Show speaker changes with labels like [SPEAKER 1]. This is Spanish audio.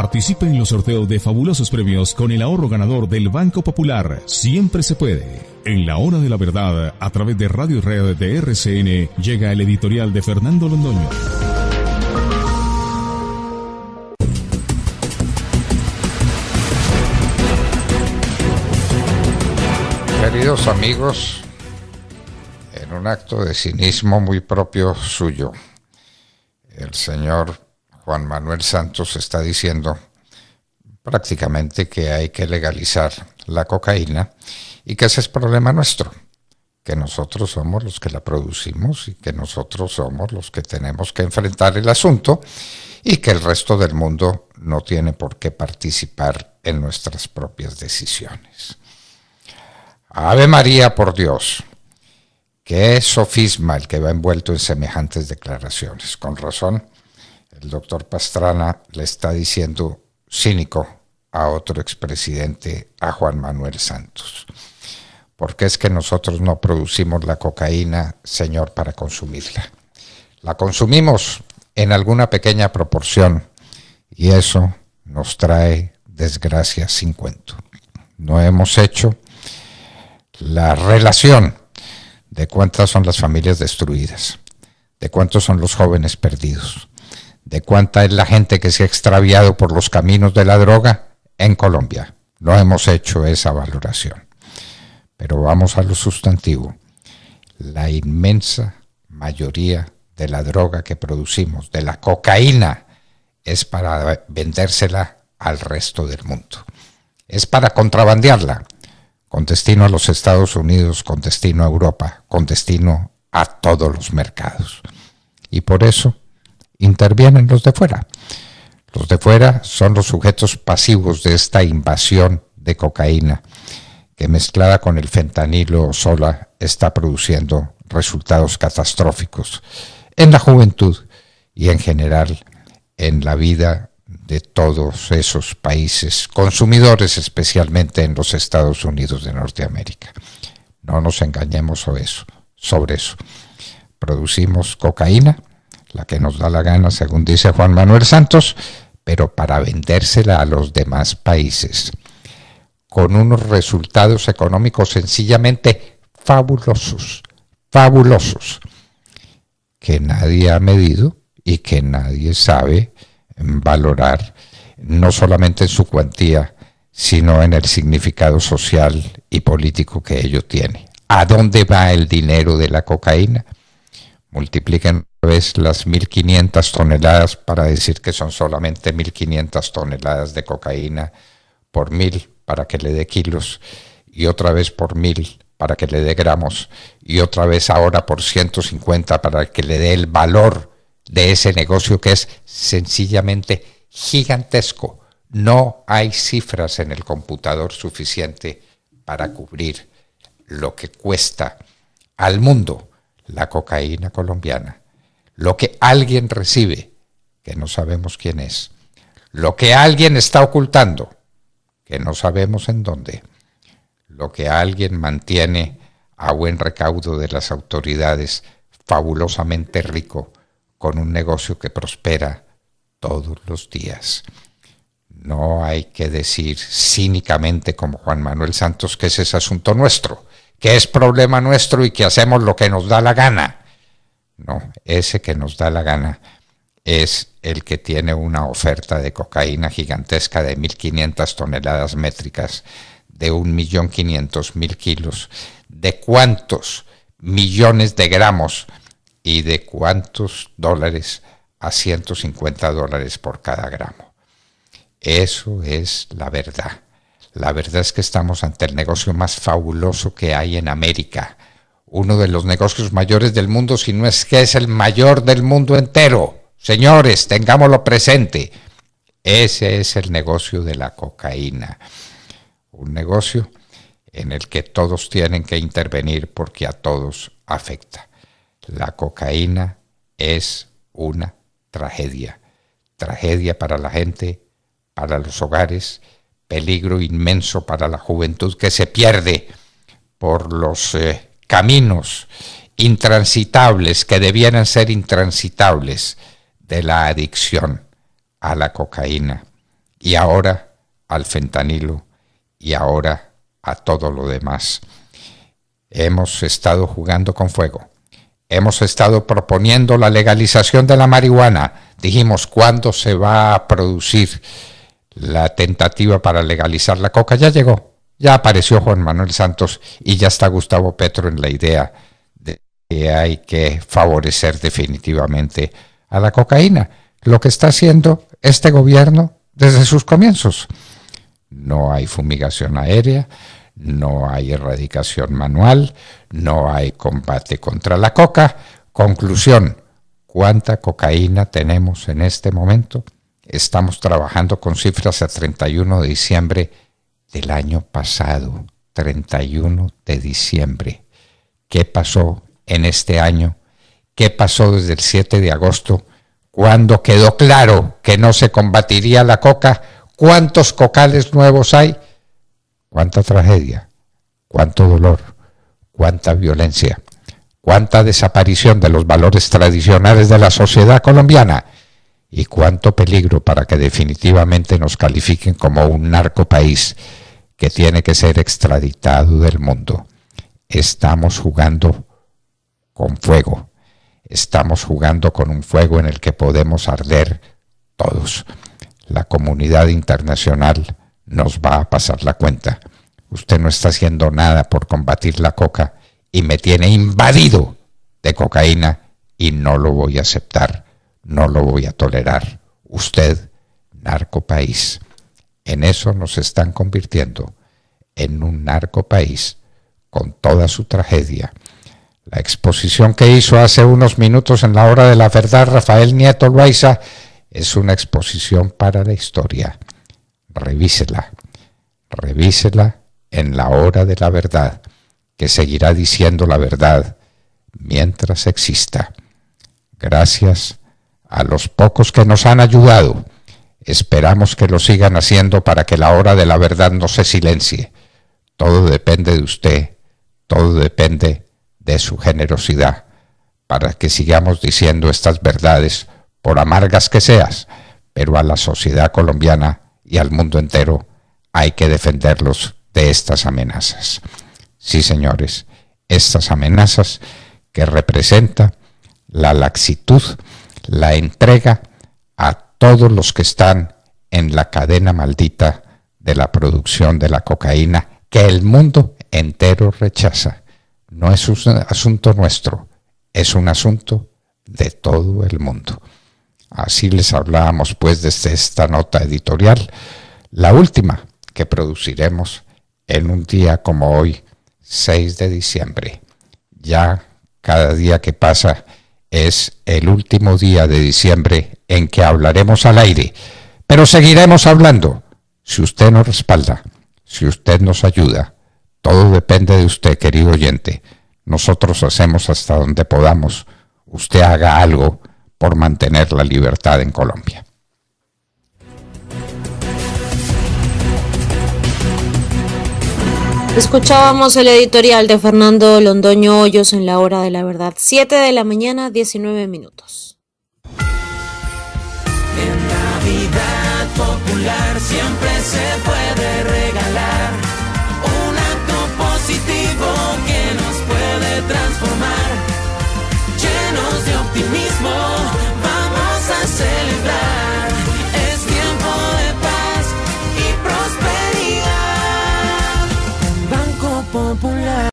[SPEAKER 1] Participe en los sorteos de fabulosos premios con el ahorro ganador del Banco Popular. Siempre se puede. En la hora de la verdad, a través de Radio Red de RCN, llega el editorial de Fernando Londoño. Queridos amigos, en un acto de cinismo muy propio suyo, el señor Juan Manuel Santos está diciendo prácticamente que hay que legalizar la cocaína y que ese es problema nuestro, que nosotros somos los que la producimos y que nosotros somos los que tenemos que enfrentar el asunto y que el resto del mundo no tiene por qué participar en nuestras propias decisiones. Ave María, por Dios. Qué sofisma el que va envuelto en semejantes declaraciones. Con razón, el doctor Pastrana le está diciendo cínico a otro expresidente, a Juan Manuel Santos. Porque es que nosotros no producimos la cocaína, señor, para consumirla. La consumimos en alguna pequeña proporción y eso nos trae desgracia sin cuento. No hemos hecho la relación de cuántas son las familias destruidas, de cuántos son los jóvenes perdidos, de cuánta es la gente que se ha extraviado por los caminos de la droga en Colombia. No hemos hecho esa valoración. Pero vamos a lo sustantivo. La inmensa mayoría de la droga que producimos, de la cocaína, es para vendérsela al resto del mundo. Es para contrabandearla, con destino a los Estados Unidos, con destino a Europa, con destino a todos los mercados. Y por eso intervienen los de fuera. Los de fuera son los sujetos pasivos de esta invasión de cocaína que mezclada con el fentanilo sola está produciendo resultados catastróficos en la juventud y en general en la vida de todos esos países consumidores, especialmente en los Estados Unidos de Norteamérica. No nos engañemos sobre eso. Sobre eso. Producimos cocaína la que nos da la gana, según dice Juan Manuel Santos, pero para vendérsela a los demás países, con unos resultados económicos sencillamente fabulosos, fabulosos, que nadie ha medido y que nadie sabe valorar, no solamente en su cuantía, sino en el significado social y político que ello tiene. ¿A dónde va el dinero de la cocaína? Multipliquen vez las 1.500 toneladas para decir que son solamente 1.500 toneladas de cocaína por mil para que le dé kilos y otra vez por mil para que le dé gramos y otra vez ahora por 150 para que le dé el valor de ese negocio que es sencillamente gigantesco. No hay cifras en el computador suficiente para cubrir lo que cuesta al mundo la cocaína colombiana lo que alguien recibe, que no sabemos quién es, lo que alguien está ocultando, que no sabemos en dónde, lo que alguien mantiene a buen recaudo de las autoridades, fabulosamente rico, con un negocio que prospera todos los días. No hay que decir cínicamente como Juan Manuel Santos que ese es asunto nuestro, que es problema nuestro y que hacemos lo que nos da la gana no, ese que nos da la gana es el que tiene una oferta de cocaína gigantesca de 1.500 toneladas métricas, de 1.500.000 kilos, de cuántos millones de gramos y de cuántos dólares a 150 dólares por cada gramo. Eso es la verdad. La verdad es que estamos ante el negocio más fabuloso que hay en América uno de los negocios mayores del mundo, si no es que es el mayor del mundo entero. Señores, tengámoslo presente. Ese es el negocio de la cocaína. Un negocio en el que todos tienen que intervenir porque a todos afecta. La cocaína es una tragedia. Tragedia para la gente, para los hogares, peligro inmenso para la juventud que se pierde por los... Eh, caminos intransitables que debieran ser intransitables de la adicción a la cocaína y ahora al fentanilo y ahora a todo lo demás. Hemos estado jugando con fuego. Hemos estado proponiendo la legalización de la marihuana. Dijimos, ¿cuándo se va a producir la tentativa para legalizar la coca? Ya llegó. Ya apareció Juan Manuel Santos y ya está Gustavo Petro en la idea de que hay que favorecer definitivamente a la cocaína. Lo que está haciendo este gobierno desde sus comienzos. No hay fumigación aérea, no hay erradicación manual, no hay combate contra la coca. Conclusión, ¿cuánta cocaína tenemos en este momento? Estamos trabajando con cifras a 31 de diciembre del año pasado, 31 de diciembre. ¿Qué pasó en este año? ¿Qué pasó desde el 7 de agosto? Cuando quedó claro que no se combatiría la coca, ¿cuántos cocales nuevos hay? ¿Cuánta tragedia? ¿Cuánto dolor? ¿Cuánta violencia? ¿Cuánta desaparición de los valores tradicionales de la sociedad colombiana? y cuánto peligro para que definitivamente nos califiquen como un narco país que tiene que ser extraditado del mundo. Estamos jugando con fuego. Estamos jugando con un fuego en el que podemos arder todos. La comunidad internacional nos va a pasar la cuenta. Usted no está haciendo nada por combatir la coca y me tiene invadido de cocaína y no lo voy a aceptar no lo voy a tolerar. Usted, narco país. En eso nos están convirtiendo, en un narco país con toda su tragedia. La exposición que hizo hace unos minutos en la hora de la verdad Rafael Nieto Loaiza es una exposición para la historia. Revísela, revísela en la hora de la verdad, que seguirá diciendo la verdad mientras exista. Gracias a los pocos que nos han ayudado, esperamos que lo sigan haciendo para que la hora de la verdad no se silencie. Todo depende de usted, todo depende de su generosidad, para que sigamos diciendo estas verdades, por amargas que seas, pero a la sociedad colombiana y al mundo entero hay que defenderlos de estas amenazas. Sí, señores, estas amenazas que representa la laxitud la entrega a todos los que están en la cadena maldita de la producción de la cocaína que el mundo entero rechaza. No es un asunto nuestro, es un asunto de todo el mundo. Así les hablábamos pues desde esta nota editorial, la última que produciremos en un día como hoy, 6 de diciembre. Ya cada día que pasa es el último día de diciembre en que hablaremos al aire, pero seguiremos hablando. Si usted nos respalda, si usted nos ayuda, todo depende de usted, querido oyente. Nosotros hacemos hasta donde podamos. Usted haga algo por mantener la libertad en Colombia. Escuchábamos el editorial de Fernando Londoño Hoyos en la hora de la verdad, 7 de la mañana, 19 minutos. En Popular siempre se